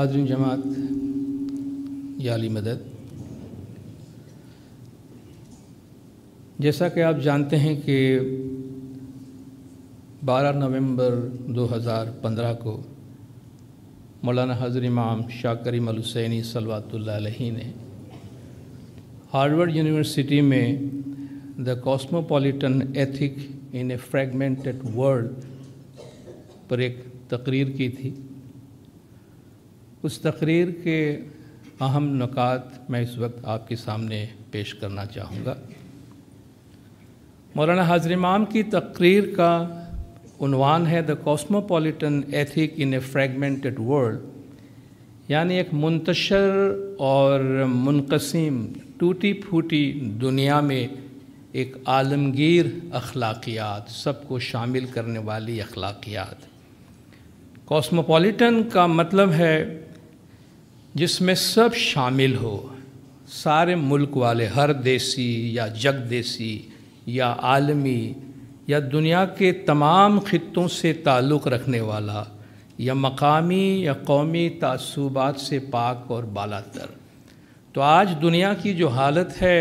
हाजरीन जमात याली मदद जैसा कि आप जानते हैं कि 12 नवंबर 2015 को मौलाना हजर इमाम शाह करीम अलसैनी सलवातही ने हार्वर्ड यूनिवर्सिटी में the cosmopolitan ethic in a fragmented world पर एक तकरीर की थी उस तकरीर के अहम नकात मैं इस वक्त आपके सामने पेश करना चाहूँगा मौलाना हाजर इमाम की तकरीर का उनवान है the cosmopolitan ethic in a fragmented world यानी एक मुंतशर और मुनकसिम टूटी फूटी दुनिया में एक आलमगीर अखलाकियात सबको शामिल करने वाली अखलाकियात कॉस्मोपोलिटन का मतलब है जिसमें सब शामिल हो सारे मुल्क वाले हर देसी या जग देसी या आलमी या दुनिया के तमाम ख़त्ों से ताल्लुक़ रखने वाला या मकामी या कौमी तसुबात से पाक और बालातर तो आज दुनिया की जो हालत है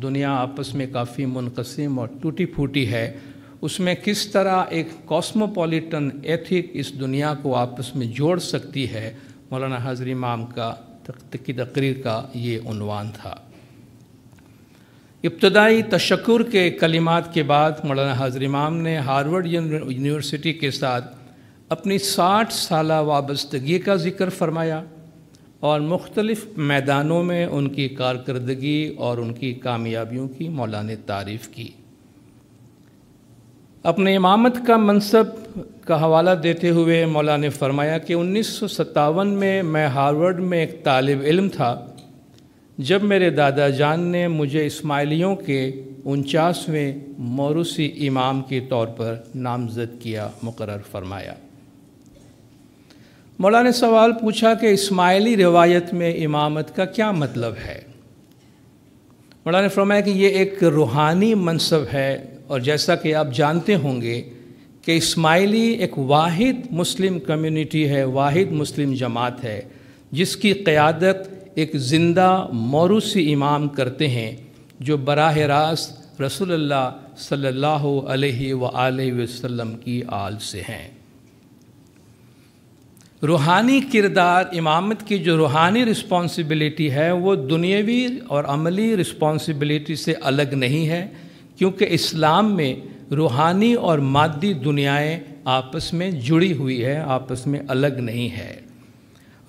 दुनिया आपस में काफ़ी मुनकसम और टूटी फूटी है उसमें किस तरह एक कॉस्मोपॉलिटन एथिक इस दुनिया को आपस में जोड़ सकती है मौलाना हाजिर इमाम का की तकरीर का ये उनवान था इब्तदाई तशक्र के कलिमात के बाद मौलाना हाजिर इमाम ने हार्वर्ड यूनिवर्सिटी के साथ अपनी साठ साल वाबस्तगी का जिक्र फरमाया और मुख्तलिफ़ मैदानों में उनकी कारकर्दगी और उनकी कामयाबियों की मौलाना तारीफ़ की अपने इमामत का मनसब का हवाला देते हुए मौला ने फरमाया कि उन्नीस में मैं हार्वर्ड में एक तालब इल्म था जब मेरे दादा जान ने मुझे इस्माइलियों के उनचासवें मौरूसी इमाम के तौर पर नामज़द किया मुकर फरमाया मौला ने सवाल पूछा कि इस्माइली रिवायत में इमामत का क्या मतलब है मौला ने फरमाया कि ये एक रूहानी मनसब है और जैसा कि आप जानते होंगे कि इस्माइली एक वाहिद मुस्लिम कम्युनिटी है वाहिद मुस्लिम जमात है जिसकी क़्यादत एक ज़िंदा मौरूसी इमाम करते हैं जो बराह रास्त रसोल्ला सल्ला वसम की आल से हैं रूहानी किरदार इमामत की जो रूहानी रिस्पॉन्सिबिलिटी है वो दुनियावी और अमली रिस्पॉन्सिबिलिटी से अलग नहीं है क्योंकि इस्लाम में रूहानी और मादी दुनियाएं आपस में जुड़ी हुई है आपस में अलग नहीं है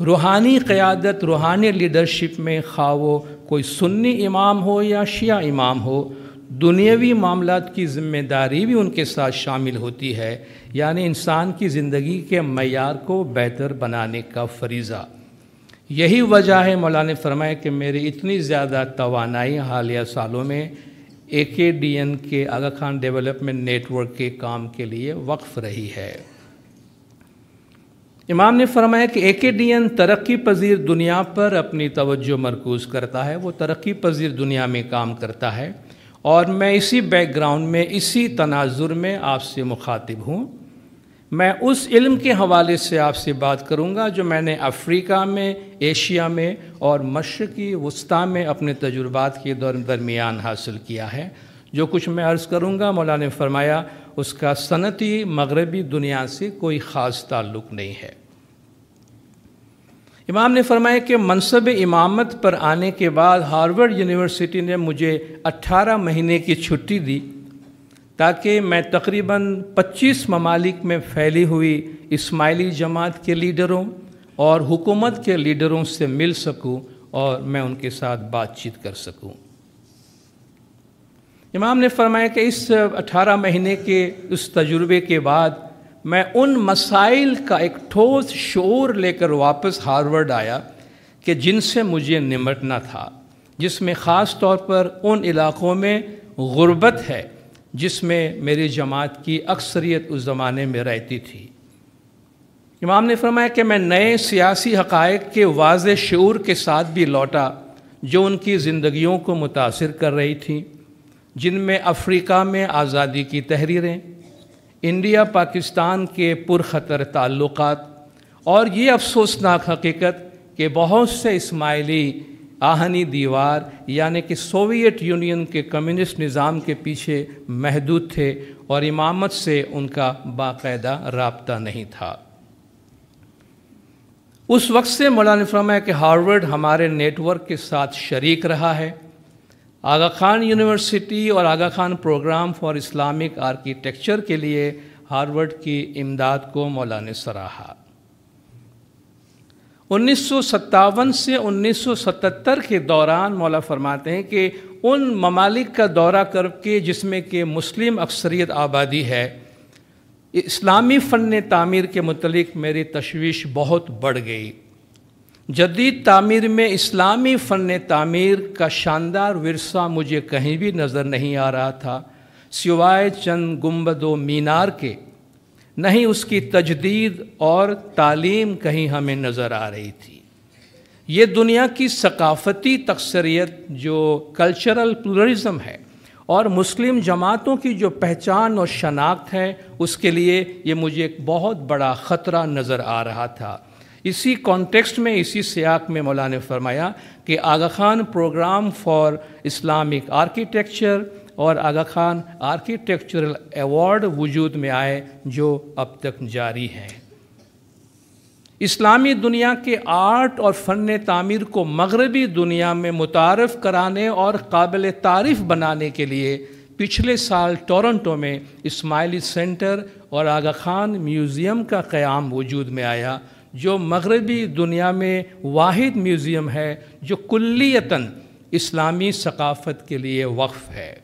रूहानी क़्यादत रूहानी लीडरशिप में खा वो कोई सुन्नी इमाम हो या शिया इमाम हो दुनियावी मामला की जिम्मेदारी भी उनके साथ शामिल होती है यानी इंसान की ज़िंदगी के मैार को बेहतर बनाने का फरीज़ा यही वजह है मौलाना फरमाए कि मेरी इतनी ज़्यादा तोानाई हालिया सालों में ए के डी एन के आगा खान डेवलपमेंट नेटवर्क के काम के लिए वक्फ रही है इमाम ने फरमाया कि ए के डी एन तरक्की पजीर दुनिया पर अपनी तवज्जो मरकूज करता है वो तरक्की पजीर दुनिया में काम करता है और मैं इसी बैकग्राउंड में इसी तनाजुर में आपसे मुखातिब हूँ मैं उस इल्म के हवाले से आपसे बात करूंगा जो मैंने अफ्रीका में एशिया में और मशरकी वस्ती में अपने तजुर्बात के दौर दरमियान हासिल किया है जो कुछ मैं अर्ज़ करूंगा मौलाना ने फरमाया उसका सनती मगरबी दुनिया से कोई ख़ास ताल्लुक़ नहीं है इमाम ने फरमाया कि मनसब इमामत पर आने के बाद हार्वर्ड यूनिवर्सिटी ने मुझे 18 महीने की छुट्टी दी ताकि मैं तकरीबन 25 ममालिक में फैली हुई इस्माइली जमात के लीडरों और हुकूमत के लीडरों से मिल सकूं और मैं उनके साथ बातचीत कर सकूं। इमाम ने फरमाया कि इस 18 महीने के उस तजुर्बे के बाद मैं उन मसाइल का एक ठोस शोर लेकर वापस हार्वर्ड आया कि जिनसे मुझे निमटना था जिसमें ख़ास तौर पर उन इलाक़ों में ग़ुरबत है जिसमें मेरी जमात की अक्सरियत उस ज़माने में रहती थी इमाम ने फरमाया कि मैं नए सियासी हक़ के वाज शूर के साथ भी लौटा जो उनकी ज़िंदगियों को मुतासर कर रही थी जिनमें अफ्रीका में आज़ादी की तहरीरें इंडिया पाकिस्तान के पुरखतर ताल्लुक और ये अफसोसनाक हकीकत कि बहुत से इसमाइली आहनी दीवार यानी कि सोवियत यूनियन के कम्युनिस्ट निज़ाम के पीछे महदूद थे और इमामत से उनका बाकायदा रबता नहीं था उस वक्त से मौलाना फरमाया कि हार्वर्ड हमारे नेटवर्क के साथ शरीक रहा है आगा खान यूनिवर्सिटी और Aga Khan program for Islamic architecture के लिए हार्वर्ड की इमदाद को मौलाना सराहा उन्नीस से 1977 के दौरान मौला फरमाते हैं कि उन ममालिक का दौरा करके जिसमें कि मुस्लिम अक्सरियत आबादी है इस्लामी फ़न तामीर के मतलब मेरी तशवीश बहुत बढ़ गई जदीद तामीर में इस्लामी फ़न तामीर का शानदार वरसा मुझे कहीं भी नज़र नहीं आ रहा था सिवाय चंद गुम्बद मीनार के नहीं उसकी तजदीद और तालीम कहीं हमें नज़र आ रही थी ये दुनिया की सकाफ़ती तकसरीत जो कल्चरल प्लरिज़म है और मुस्लिम जमातों की जो पहचान और शनाख्त है उसके लिए ये मुझे एक बहुत बड़ा ख़तरा नज़र आ रहा था इसी कॉन्टेक्स्ट में इसी सियाक में मौलाना ने फरमाया कि Aga Khan program for Islamic architecture और आगा खान आर्किटेक्चरल अवार्ड वजूद में आए जो अब तक जारी हैं इस्लामी दुनिया के आर्ट और फ़न तामीर को मगरबी दुनिया में मुतारफ़ कराने और काबिल तारीफ़ बनाने के लिए पिछले साल टोरंटो में इस्माइली सेंटर और आगा खान म्यूज़ियम का क़्याम वजूद में आया जो मगरबी दुनिया में वाद म्यूज़ियम है जो कुल्लियता इस्लामी सकाफ़त के लिए वक्फ़ है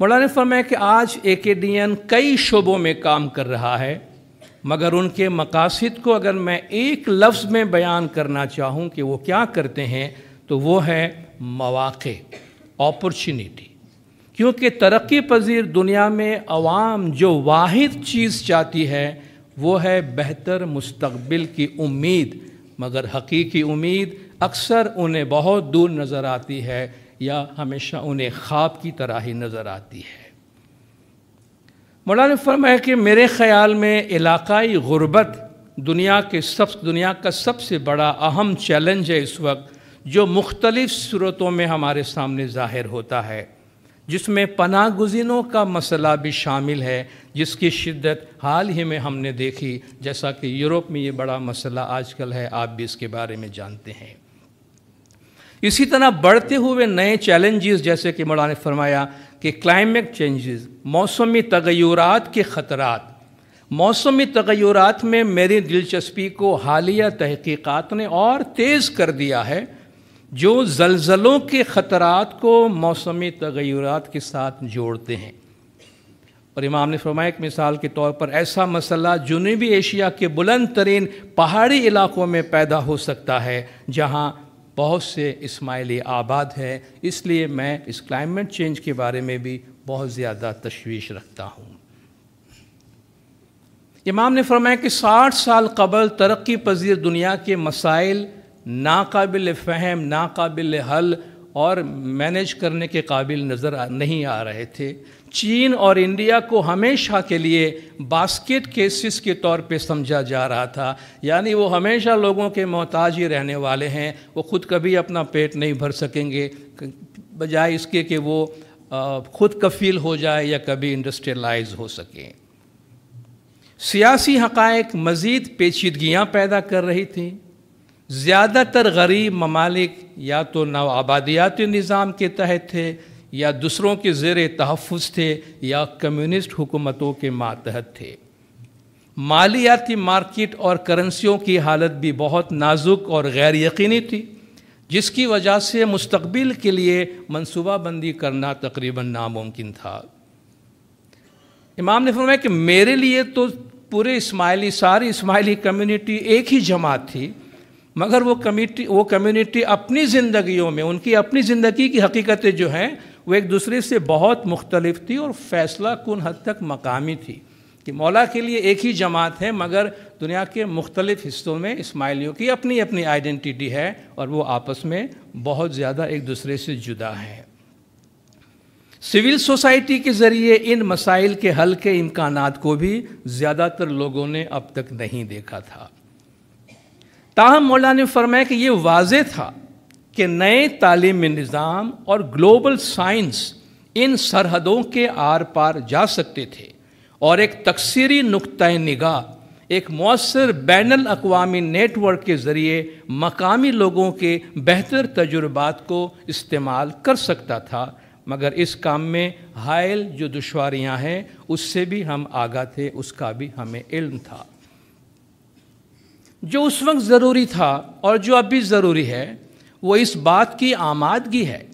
मौलाना फरमाया कि आज ए के डी एन कई शोबों में काम कर रहा है मगर उनके मकासद को अगर मैं एक लफ्ज़ में बयान करना चाहूँ कि वो क्या करते हैं तो वो है मौाक़े अपॉर्चुनिटी क्योंकि तरक्की पजीर दुनिया में आवाम जो वाद चीज़ चाहती है वो है बेहतर मुस्तबिल की उम्मीद मगर हकीकी उम्मीद अक्सर उन्हें बहुत दूर नज़र आती है या हमेशा उन्हें ख्वाब की तरह ही नज़र आती है मौलाना फरमाया कि मेरे ख्याल में इलाकाई गुरबत दुनिया के सब दुनिया का सबसे बड़ा अहम चैलेंज है इस वक्त जो मुख्तलिफ़ सूरतों में हमारे सामने ज़ाहिर होता है जिसमें पनाह गुजिनों का मसला भी शामिल है जिसकी शिद्दत हाल ही में हमने देखी जैसा कि यूरोप में ये बड़ा मसला आजकल है आप भी इसके बारे में जानते हैं इसी तरह बढ़ते हुए नए चैलेंजेस जैसे कि मौलाना ने फरमाया कि क्लाइमेट चेंजेस मौसमी तगैरत के ख़तरात मौसमी तगैरत में मेरी दिलचस्पी को हालिया तहकीकात ने और तेज़ कर दिया है जो जलजलों के ख़तरात को मौसमी तगैरत के साथ जोड़ते हैं और इमाम ने फरमाया एक मिसाल के तौर पर ऐसा मसला जुनूबी एशिया के बुलंद तरीन पहाड़ी इलाकों में पैदा हो सकता है जहाँ बहुत से इस्माइली आबाद हैं इसलिए मैं इस क्लाइमेट चेंज के बारे में भी बहुत ज़्यादा तशवीश रखता हूँ इमाम ने फरमाया कि 60 साल कबल तरक्की पजीर दुनिया के मसाइल नाकबिल फ़हम नाकबिल हल और मैनेज करने के काबिल नज़र नहीं आ रहे थे चीन और इंडिया को हमेशा के लिए बास्केट केसेस के तौर पे समझा जा रहा था यानी वो हमेशा लोगों के मोहताज ही रहने वाले हैं वो खुद कभी अपना पेट नहीं भर सकेंगे बजाय इसके कि वो खुद कफील हो जाए या कभी इंडस्ट्रियलाइज हो सके सियासी हकायक मज़ीद पेचीदगियाँ पैदा कर रही थी ज़्यादातर गरीब ममालिक या तो आबादियाती निज़ाम के तहत थे या दूसरों के ज़ेर तहफ़ थे या कम्युनिस्ट हुकूमतों के मातहत थे मालियाती मार्केट और करेंसियों की हालत भी बहुत नाजुक और गैर यकीनी थी जिसकी वजह से मुस्तबिल के लिए मनसूबाबंदी करना तकरीबन नामुमकिन था इमाम ने फरमाया कि मेरे लिए तो पूरे इस्माइली सारी इस्माइली कम्युनिटी एक ही जमात थी मगर वो कम्युनिटी वो कम्युनिटी अपनी ज़िंदगियों में उनकी अपनी ज़िंदगी की हकीकतें जो हैं वो एक दूसरे से बहुत मुख्तलिफ थी और फैसला कौन हद तक मकामी थी कि मौला के लिए एक ही जमात है मगर दुनिया के मुख्तलिफ हिस्सों में इसमाइलियों की अपनी अपनी आइडेंटिटी है और वो आपस में बहुत ज़्यादा एक दूसरे से जुदा है सिविल सोसाइटी के ज़रिए इन मसाइल के हल के इम्कान को भी ज़्यादातर लोगों ने अब तक नहीं देखा था ताहम मौला ने फरमाया कि ये वाज था कि नए तालीम निज़ाम और ग्लोबल साइंस इन सरहदों के आर पार जा सकते थे और एक तकसीरी नुक़ निगाह एक मौसर बैन अवी नेटवर्क के ज़रिए मकामी लोगों के बेहतर तजुर्बात को इस्तेमाल कर सकता था मगर इस काम में हायल जो दुशारियाँ हैं उससे भी हम आगा थे उसका भी हमें इल्म था जो उस वक्त ज़रूरी था और जो अब भी ज़रूरी है वो इस बात की आमादगी है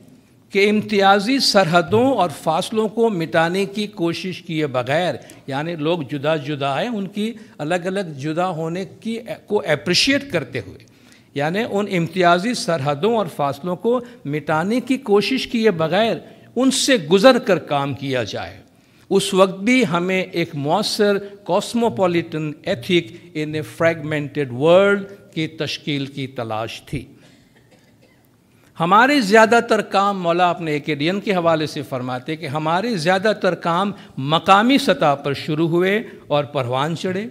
कि इम्तियाजी सरहदों और फासलों को मिटाने की कोशिश किए बगैर यानी लोग जुदा जुदा हैं उनकी अलग अलग जुदा होने की को अप्रिशिएट करते हुए यानी उन इम्तियाजी सरहदों और फासलों को मिटाने की कोशिश किए बगैर उनसे गुज़र कर काम किया जाए उस वक्त भी हमें एक मौसर cosmopolitan ethic in a fragmented world की तश्कील की तलाश थी हमारे ज़्यादातर काम मौला अपने एकेडियन के हवाले से फरमाते कि हमारे ज़्यादातर काम मकामी सतह पर शुरू हुए और परवान चढ़े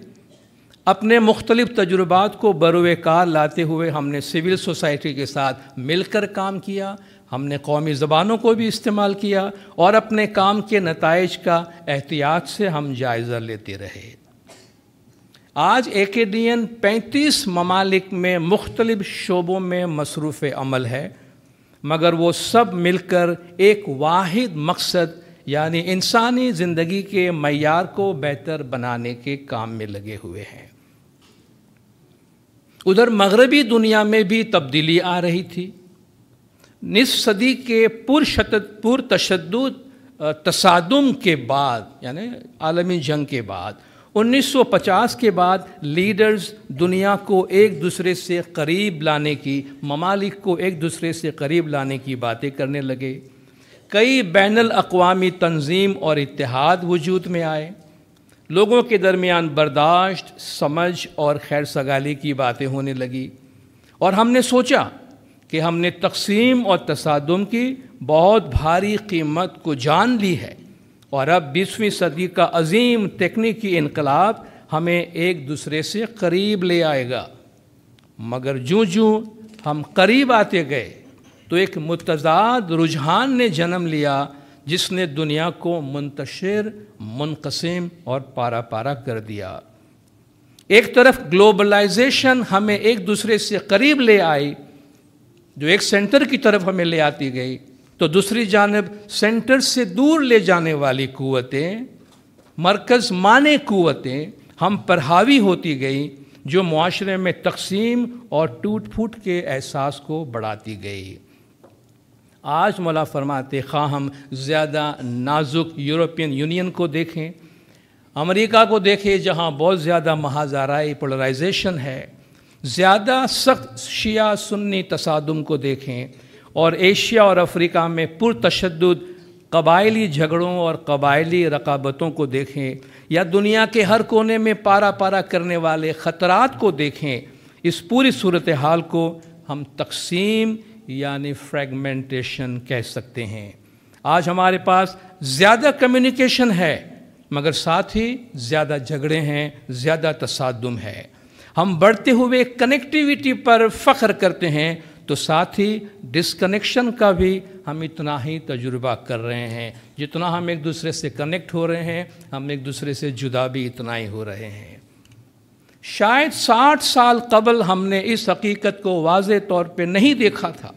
अपने मुख्तलिफ तजुर्बात को बरूकार लाते हुए हमने सिविल सोसाइटी के साथ मिलकर काम किया हमने कौमी ज़बानों को भी इस्तेमाल किया और अपने काम के नतज का एहतियात से हम जायज़ा लेते रहे आज एकेडियन पैंतीस ममालिक में मुख्तलिफ शोबों में मसरूफ़ अमल है मगर वो सब मिलकर एक वाहिद मकसद यानी इंसानी ज़िंदगी के मैार को बेहतर बनाने के काम में लगे हुए हैं उधर मगरबी दुनिया में भी तब्दीली आ रही थी निस सदी के पुरशत पुर तशद तसादम के बाद यानी आलमी जंग के बाद 1950 के बाद लीडर्स दुनिया को एक दूसरे से करीब लाने की ममालिक को एक दूसरे से करीब लाने की बातें करने लगे कई बैन अवी तंजीम और इतिहाद वजूद में आए लोगों के दरमियान बर्दाश्त समझ और खैर सगाली की बातें होने लगी और हमने सोचा कि हमने तकसीम और तसादम की बहुत भारी कीमत को जान ली है और अब बीसवीं सदी का अजीम तकनीकी इनकलाब हमें एक दूसरे से करीब ले आएगा मगर जूँ जूँ हम करीब आते गए तो एक मुतजाद रुझान ने जन्म लिया जिसने दुनिया को मुंतशिर मुनकसम और पारा पारा कर दिया एक तरफ ग्लोबलाइजेशन हमें एक दूसरे से करीब ले आई जो एक सेंटर की तरफ हमें ले आती गई तो दूसरी जानब सेंटर से दूर ले जाने वाली कुवतें मरकज़ माने कुवतें हम पर हावी होती गई जो माशरे में तकसीम और टूट फूट के एहसास को बढ़ाती गई आज मौला फरमाते खा हम ज़्यादा नाजुक यूरोपियन यूनियन को देखें अमेरिका को देखें जहाँ बहुत ज़्यादा महाजाराई पोलराइजेशन है ज़्यादा सख्त शिया सुन्नी तसादम को देखें और एशिया और अफ्रीका में पुरतशद कबायली झगड़ों और कबायली रकाबतों को देखें या दुनिया के हर कोने में पारा पारा करने वाले ख़तरात को देखें इस पूरी सूरत हाल को हम तकसीम यानी फ्रेगमेंटेशन कह सकते हैं आज हमारे पास ज़्यादा कम्युनिकेशन है मगर साथ ही ज़्यादा झगड़े हैं ज़्यादा तसादम है हम बढ़ते हुए कनेक्टिविटी पर फ़ख्र करते हैं तो साथ ही डिसकनेक्शन का भी हम इतना ही तजुर्बा कर रहे हैं जितना हम एक दूसरे से कनेक्ट हो रहे हैं हम एक दूसरे से जुदा भी इतना ही हो रहे हैं शायद 60 साल कबल हमने इस हकीकत को वाज तौर पे नहीं देखा था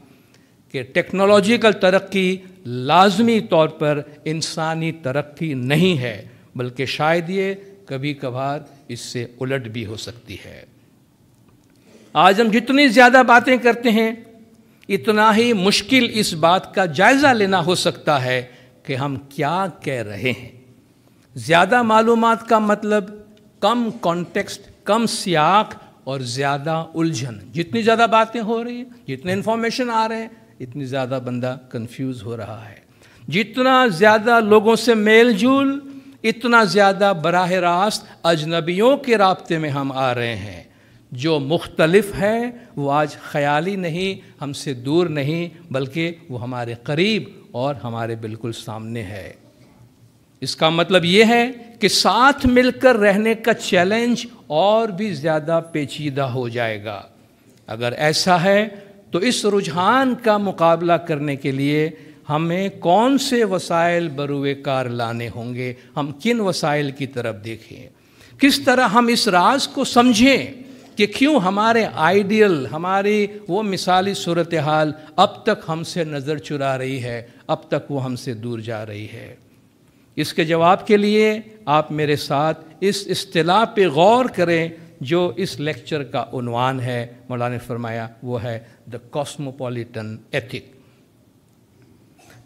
कि टेक्नोलॉजिकल तरक्की लाजमी तौर पर इंसानी तरक्की नहीं है बल्कि शायद ये कभी कभार इससे उलट भी हो सकती है आज हम जितनी ज़्यादा बातें करते हैं इतना ही मुश्किल इस बात का जायज़ा लेना हो सकता है कि हम क्या कह रहे हैं ज़्यादा मालूम का मतलब कम कॉन्टेक्स्ट कम सियाक और ज़्यादा उलझन जितनी ज़्यादा बातें हो रही हैं जितने इंफॉर्मेशन आ रहे हैं इतनी ज़्यादा बंदा कंफ्यूज हो रहा है जितना ज़्यादा लोगों से मेल जूल इतना ज़्यादा बराह रास्त अजनबियों के रबते में हम आ रहे हैं जो मुख्तलफ है वो आज ख्याली नहीं हमसे दूर नहीं बल्कि वो हमारे करीब और हमारे बिल्कुल सामने है इसका मतलब ये है कि साथ मिलकर रहने का चैलेंज और भी ज़्यादा पेचीदा हो जाएगा अगर ऐसा है तो इस रुझान का मुकाबला करने के लिए हमें कौन से वसाइल बरुएकार लाने होंगे हम किन वसाइल की तरफ देखें किस तरह हम इस राज को समझें कि क्यों हमारे आइडियल हमारी वो मिसाली सूरत हाल अब तक हमसे नज़र चुरा रही है अब तक वो हमसे दूर जा रही है इसके जवाब के लिए आप मेरे साथ इस अतला पे गौर करें जो इस लेक्चर का उनवान है मौलाना फरमाया वो है द कॉस्मोपोलिटन एथिक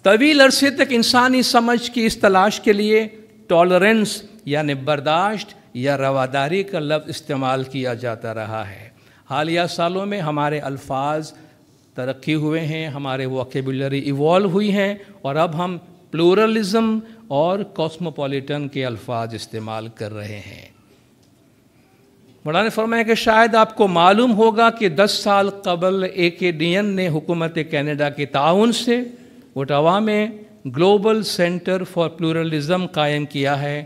तवील अरसे तक इंसानी समझ की इस तलाश के लिए टॉलरेंस यानि बर्दाश्त या रवादारी का लफ्ज़ इस्तेमाल किया जाता रहा है हालिया सालों में हमारे अल्फाज तरक्की हुए हैं हमारे वोकेबुलरी इवॉल्व हुई हैं और अब हम प्लूरलिज़म और कॉस्मोपॉलिटन के अल्फाज इस्तेमाल कर रहे हैं मौलाना फरमाया कि शायद आपको मालूम होगा कि 10 साल कबल ए के डी एन ने हुकूमत कैनेडा के ताउन से वटावा में ग्लोबल सेंटर फॉर प्लूरलिज़म कायम किया है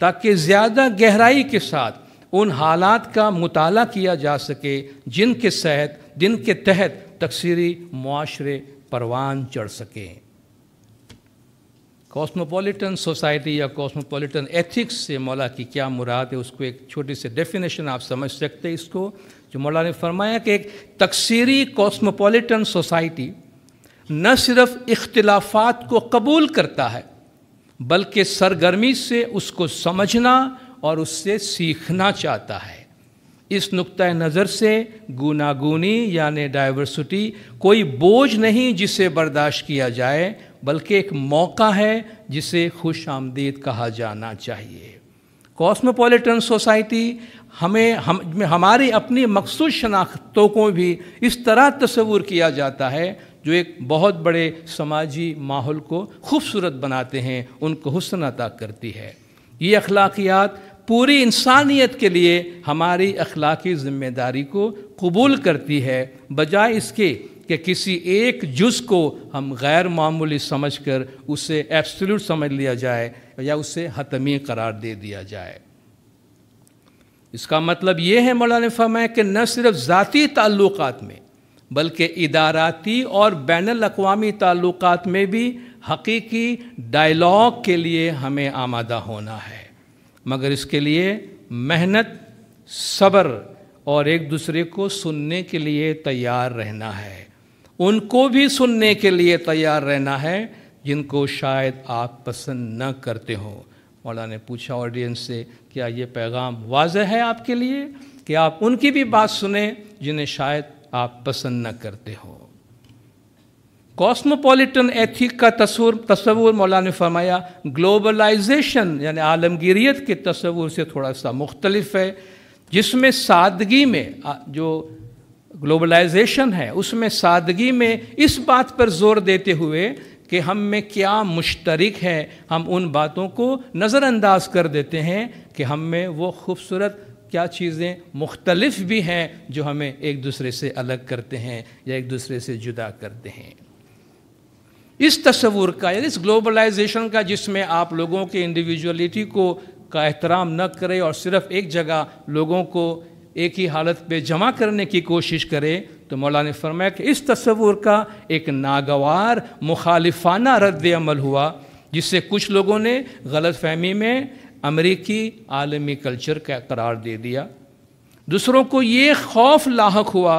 ताकि ज़्यादा गहराई के साथ उन हालात का मताल किया जा सके जिनके सहत दिन के तहत तकसीरी माशरे परवान चढ़ सकें कॉस्मोपॉलिटन सोसाइटी या कॉस्मोपॉलिटन एथिक्स से मौला की क्या मुराद है उसको एक छोटी सी डेफिनेशन आप समझ सकते हैं इसको जो मौला ने फरमाया कि एक तकसीरी कॉस्मोपॉलिटन सोसाइटी न सिर्फ इख्तलाफात को कबूल करता है बल्कि सरगर्मी से उसको समझना और उससे सीखना चाहता है इस नुक़ नज़र से गुनागुनी यानि डाइवर्सिटी कोई बोझ नहीं जिसे बर्दाश्त किया जाए बल्कि एक मौका है जिसे खुश आमदीद कहा जाना चाहिए कॉस्मोपॉलिटन सोसाइटी हमें हम हमारी अपनी मखसूस शनाख्तों को भी इस तरह तस्वूर किया जाता है जो एक बहुत बड़े समाजी माहौल को खूबसूरत बनाते हैं उनको हसन अता करती है ये अखलाकियात पूरी इंसानियत के लिए हमारी अखलाकी ज़िम्मेदारी को कबूल करती है बजाय इसके कि किसी एक जुज़ को हम गैर मामूली समझ कर उसे एब्सोल्यूट समझ लिया जाए या उसे हतमी करार दे दिया जाए इसका मतलब ये है मौलाना फरमाया कि न सिर्फ ज़ाती ताल्लुक़ात में बल्कि इदाराती और बैन अवी ताल्लुक में भी हकीकी डायलॉग के लिए हमें आमादा होना है मगर इसके लिए मेहनत सब्र और एक दूसरे को सुनने के लिए तैयार रहना है उनको भी सुनने के लिए तैयार रहना है जिनको शायद आप पसंद न करते हो मौला ने पूछा ऑडियंस से क्या ये पैगाम वाज है आपके लिए कि आप उनकी भी बात सुने जिन्हें शायद आप पसंद न करते हो कॉस्मोपॉलिटन एथिक का तस्वूर तस्वूर मौलाना ने फरमाया ग्लोबलाइजेशन यानी आलमगीरीत के तस्वूर से थोड़ा सा मुख्तलफ है जिसमें सादगी में जो ग्लोबलाइजेशन है उसमें सादगी में इस बात पर जोर देते हुए कि हम में क्या मुश्तरक है हम उन बातों को नज़रअंदाज कर देते हैं कि हम में वो खूबसूरत क्या चीज़ें मुख्तलफ भी हैं जो हमें एक दूसरे से अलग करते हैं या एक दूसरे से जुदा करते हैं इस तस्वूर का यानी इस ग्लोबलाइजेशन का जिसमें आप लोगों के इंडिविजुअलिटी को का एहतराम न करें और सिर्फ एक जगह लोगों को एक ही हालत पे जमा करने की कोशिश करें तो मौलाना फरमाया कि इस तस्वूर का एक नागवार मुखालिफाना रद्द अमल हुआ जिससे कुछ लोगों ने गलत फहमी में अमरीकी आलमी कल्चर का करार दे दिया दूसरों को ये खौफ लाक हुआ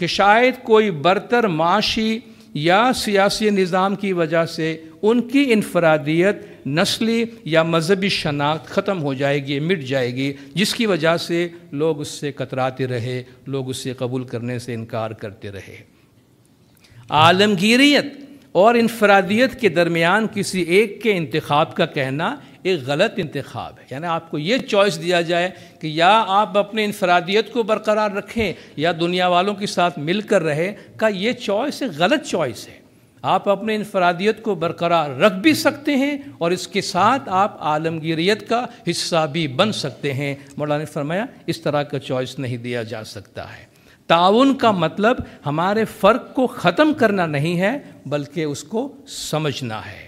कि शायद कोई बरतर माशी या सियासी निज़ाम की वजह से उनकी इनफरादियत नस्ली या मजहबी शनाख्त ख़त्म हो जाएगी मिट जाएगी जिसकी वजह से लोग उससे कतराते रहे लोग उससे कबूल करने से इनकार करते रहे आलमगीरीत और इनफरादियत के दरमियान किसी एक के इंतखब का कहना एक गलत इंतखब है यानी आपको ये चॉइस दिया जाए कि या आप अपने इनफरादियत को बरकरार रखें या दुनिया वालों के साथ मिल कर रहे का ये चॉइस एक गलत चॉइस है आप अपने इनफरादियत को बरकरार रख भी सकते हैं और इसके साथ आप आलमगीरीत का हिस्सा भी बन सकते हैं मौलाना ने फरमाया इस तरह का चॉइस नहीं दिया जा सकता है ताउन का मतलब हमारे फ़र्क को ख़त्म करना नहीं है बल्कि उसको समझना है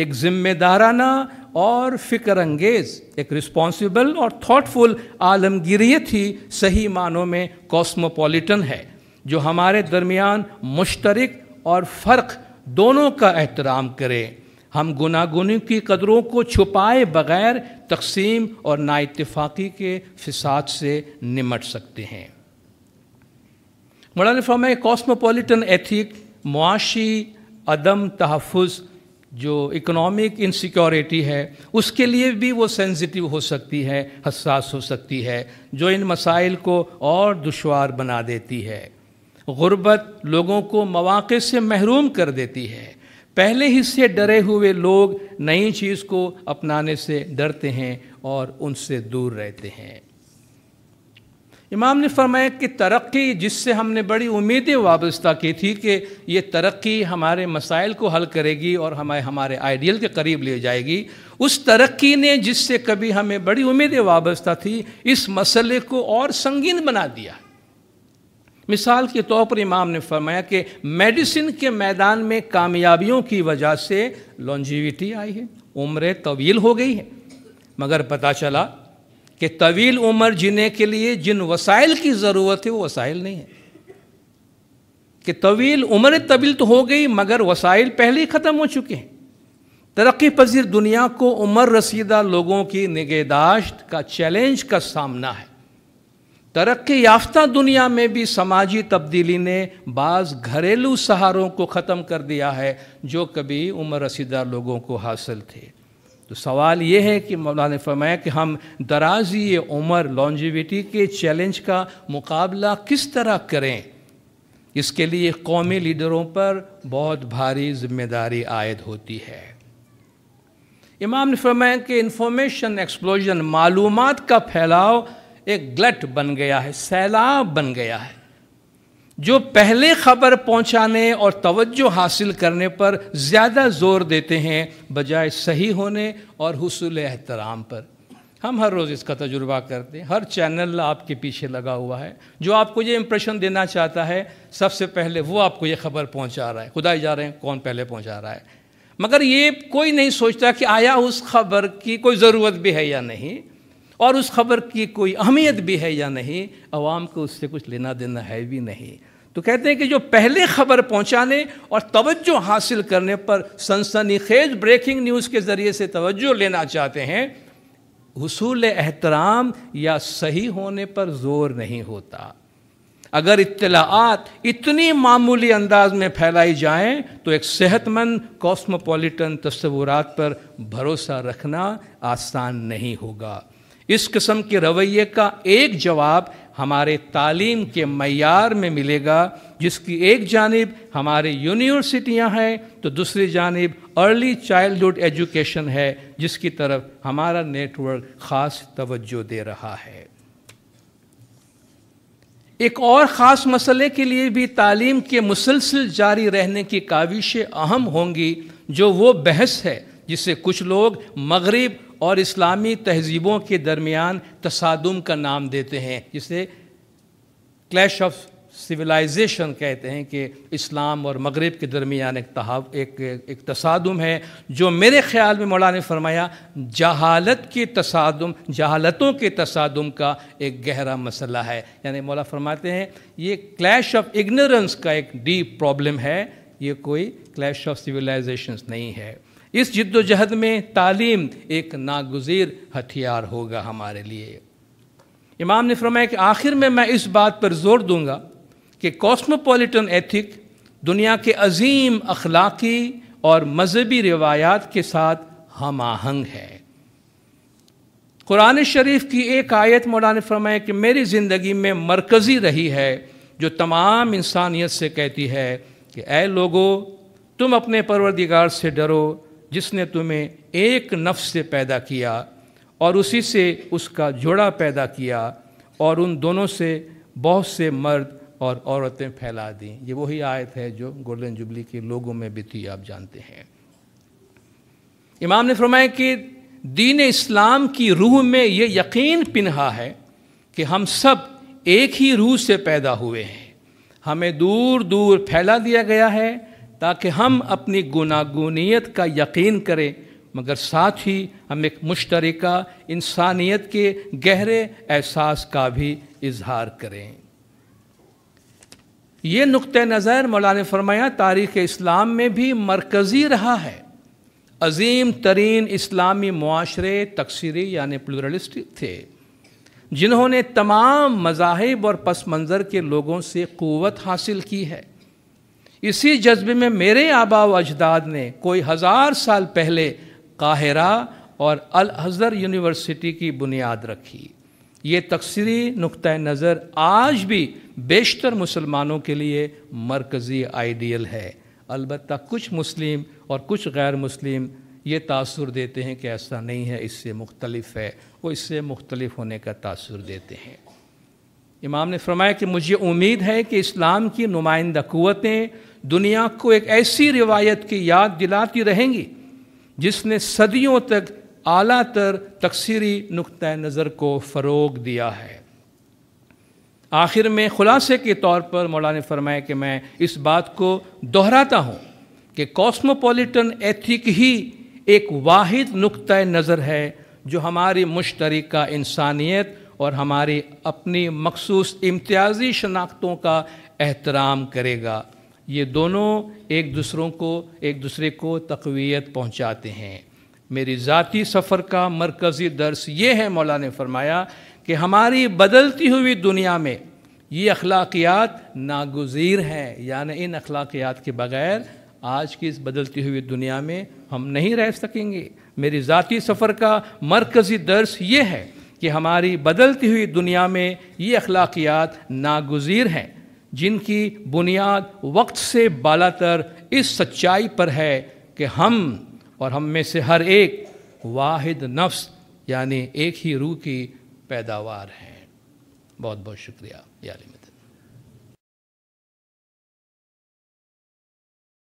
एक जिम्मेदाराना और फिक्र अंगेज़ एक रिस्पॉन्सिबल और थाटफुल आलमगीरियत ही सही मानों में कॉस्मोपॉलिटन है जो हमारे दरमियान मुश्तरक और फ़र्क दोनों का एहतराम करे हम गुनागुनी की कदरों को छुपाए बगैर तकसीम और नाइतफाक़ी के फसाद से निमट सकते हैं मौलाना फरमाए कॉस्मोपोलिटन एथिक मुआशी अदम तहफ़ जो इकोनॉमिक इनसिक्योरिटी है उसके लिए भी वो सेंसिटिव हो सकती है हसास हो सकती है जो इन मसाइल को और दुशवार बना देती है गुर्बत लोगों को मौाक़े से महरूम कर देती है पहले ही से डरे हुए लोग नई चीज़ को अपनाने से डरते हैं और उनसे दूर रहते हैं इमाम ने फरमाया कि तरक्की जिससे हमने बड़ी उम्मीदें वाबस्ता की थी कि ये तरक्की हमारे मसाइल को हल करेगी और हमें हमारे आइडियल के करीब ले जाएगी उस तरक्की ने जिससे कभी हमें बड़ी उम्मीदें वाबस्ता थी इस मसले को और संगीन बना दिया मिसाल के तौर पर इमाम ने फरमाया कि मेडिसिन के मैदान में कामयाबियों की वजह से लॉन्जिविटी आई है उम्र तवील हो गई है मगर पता चला कि तवील उम्र जीने के लिए जिन वसाइल की ज़रूरत है वो वसाइल नहीं है कि तवील उम्र तवील तो हो गई मगर वसाइल पहले ही ख़त्म हो चुके हैं तरक्की पजीर दुनिया को उम्र रसीदा लोगों की निगहदाश्त का चैलेंज का सामना है तरक्की याफ्ता दुनिया में भी समाजी तब्दीली ने बाज़ घरेलू सहारों को ख़त्म कर दिया है जो कभी उम्र रसीदा लोगों को हासिल थे तो सवाल ये है कि मौलाना ने फरमाया कि हम दराजी उम्र लॉन्जिविटी के चैलेंज का मुकाबला किस तरह करें इसके लिए कौमी लीडरों पर बहुत भारी जिम्मेदारी आयद होती है इमाम ने फरमाया कि इंफॉर्मेशन एक्सप्लोजन मालूम का फैलाव एक ग्लट बन गया है सैलाब बन गया है जो पहले खबर पहुंचाने और तवज्जो हासिल करने पर ज़्यादा जोर देते हैं बजाय सही होने और हसूल एहतराम पर हम हर रोज़ इसका तजुर्बा करते हैं हर चैनल आपके पीछे लगा हुआ है जो आपको ये इम्प्रेशन देना चाहता है सबसे पहले वो आपको ये खबर पहुंचा रहा है खुदाई जा रहे हैं कौन पहले पहुंचा रहा है मगर ये कोई नहीं सोचता कि आया उस खबर की कोई ज़रूरत भी है या नहीं और उस खबर की कोई अहमियत भी है या नहीं आवाम को उससे कुछ लेना देना है भी नहीं तो कहते हैं कि जो पहले खबर पहुंचाने और तवज्जो हासिल करने पर सनसनी खेज ब्रेकिंग न्यूज़ के ज़रिए से तवज्जो लेना चाहते हैं हसूल एहतराम या सही होने पर ज़ोर नहीं होता अगर इतलाआत इतनी मामूली अंदाज में फैलाई जाएं तो एक सेहतमंद कॉस्मोपॉलिटन तस्वूरत पर भरोसा रखना आसान नहीं होगा इस किस्म के रवैये का एक जवाब हमारे तालीम के मैार में मिलेगा जिसकी एक जानब हमारे यूनिवर्सिटियां हैं तो दूसरी जानब अर्ली चाइल्डहुड एजुकेशन है जिसकी तरफ हमारा नेटवर्क ख़ास तवज्जो दे रहा है एक और ख़ास मसले के लिए भी तालीम के मुसलसल जारी रहने की काविशें अहम होंगी जो वो बहस है जिसे कुछ लोग मगरब और इस्लामी तहजीबों के दरमियान तसादम का नाम देते हैं जिसे क्लैश ऑफ सिविलाइजेशन कहते हैं कि इस्लाम और मगरब के दरमियान एक तहाव एक एक तसादम है जो मेरे ख्याल में मौलाना ने फरमाया जहालत के तसादम जहालतों के तसादम का एक गहरा मसला है यानी मौला फरमाते हैं ये क्लैश ऑफ इग्नोरेंस का एक डीप प्रॉब्लम है ये कोई क्लैश ऑफ सिविलाइजेशंस नहीं है इस जिद्दोजहद में तालीम एक नागुजीर हथियार होगा हमारे लिए इमाम ने फरमाया कि आखिर में मैं इस बात पर जोर दूंगा कि कॉस्मोपॉलिटन एथिक दुनिया के अजीम अखलाकी और मजहबी रिवायात के साथ हम आहंग है कुरान शरीफ की एक आयत मौलाना फरमाया कि मेरी ज़िंदगी में मरकज़ी रही है जो तमाम इंसानियत से कहती है कि ए लोगो तुम अपने परवरदिगार से डरो जिसने तुम्हें एक नफ्स से पैदा किया और उसी से उसका जोड़ा पैदा किया और उन दोनों से बहुत से मर्द और औरतें फैला दीं ये वही आयत है जो गोल्डन जुबली के लोगों में बीती आप जानते हैं इमाम ने फरमाया कि दीन इस्लाम की रूह में ये यकीन पिन्हा है कि हम सब एक ही रूह से पैदा हुए हैं हमें दूर दूर फैला दिया गया है ताकि हम अपनी गुनागुनीत का यकीन करें मगर साथ ही हम एक मुश्तरका इंसानियत के गहरे एहसास का भी इजहार करें ये नुक़ नज़र मौलाना फरमाया तारीख़ इस्लाम में भी मरकज़ी रहा है अजीम तरीन इस्लामी माशरे तकसरी यानि प्लूरलिस्ट थे जिन्होंने तमाम मजाहब और पस मंज़र के लोगों से क़वत हासिल की है इसी जज्बे में मेरे आबा व अजदाद ने कोई हज़ार साल पहले काहिरा और अल अज़हर यूनिवर्सिटी की बुनियाद रखी ये तकसरी नुक़ नज़र आज भी बेशतर मुसलमानों के लिए मरकज़ी आइडियल है अलबत् कुछ मुस्लिम और कुछ गैर मुस्लिम ये तासर देते हैं कि ऐसा नहीं है इससे मुख्तलफ है वो इससे मुख्तलफ होने का तासर देते हैं इमाम ने फरमाया कि मुझे उम्मीद है कि इस्लाम की नुमाइंदा क़वतें दुनिया को एक ऐसी रिवायत की याद दिलाती रहेंगी जिसने सदियों तक आला तर तकसीरी नुक़ नज़र को फ़रोग दिया है आखिर में ख़ुलासे के तौर पर मौलाना फरमाया कि मैं इस बात को दोहराता हूँ कि कॉस्मोपॉलिटन एथिक ही एक वाहिद नुक़ नज़र है जो हमारी मुश्तरक इंसानियत और हमारी अपनी मखसूस इम्तियाजी शनाख्तों का एहतराम करेगा ये दोनों एक दूसरों को एक दूसरे को तकवीत पहुँचाते हैं मेरी ज़ाती सफ़र का मरकज़ी दर्स ये है मौला ने फरमाया कि हमारी बदलती हुई दुनिया में ये अखलाकियात नागजीर हैं यानी इन अखलाकियात के बगैर आज की इस बदलती हुई दुनिया में हम नहीं रह सकेंगे मेरी ज़ाती सफ़र का मरकज़ी दर्स ये है कि हमारी बदलती हुई दुनिया में ये अखलाकियात नागजीर हैं जिनकी बुनियाद वक्त से बालातर इस सच्चाई पर है कि हम और हम में से हर एक वाहिद नफ्स यानी एक ही रूह की पैदावार हैं बहुत बहुत शुक्रिया यार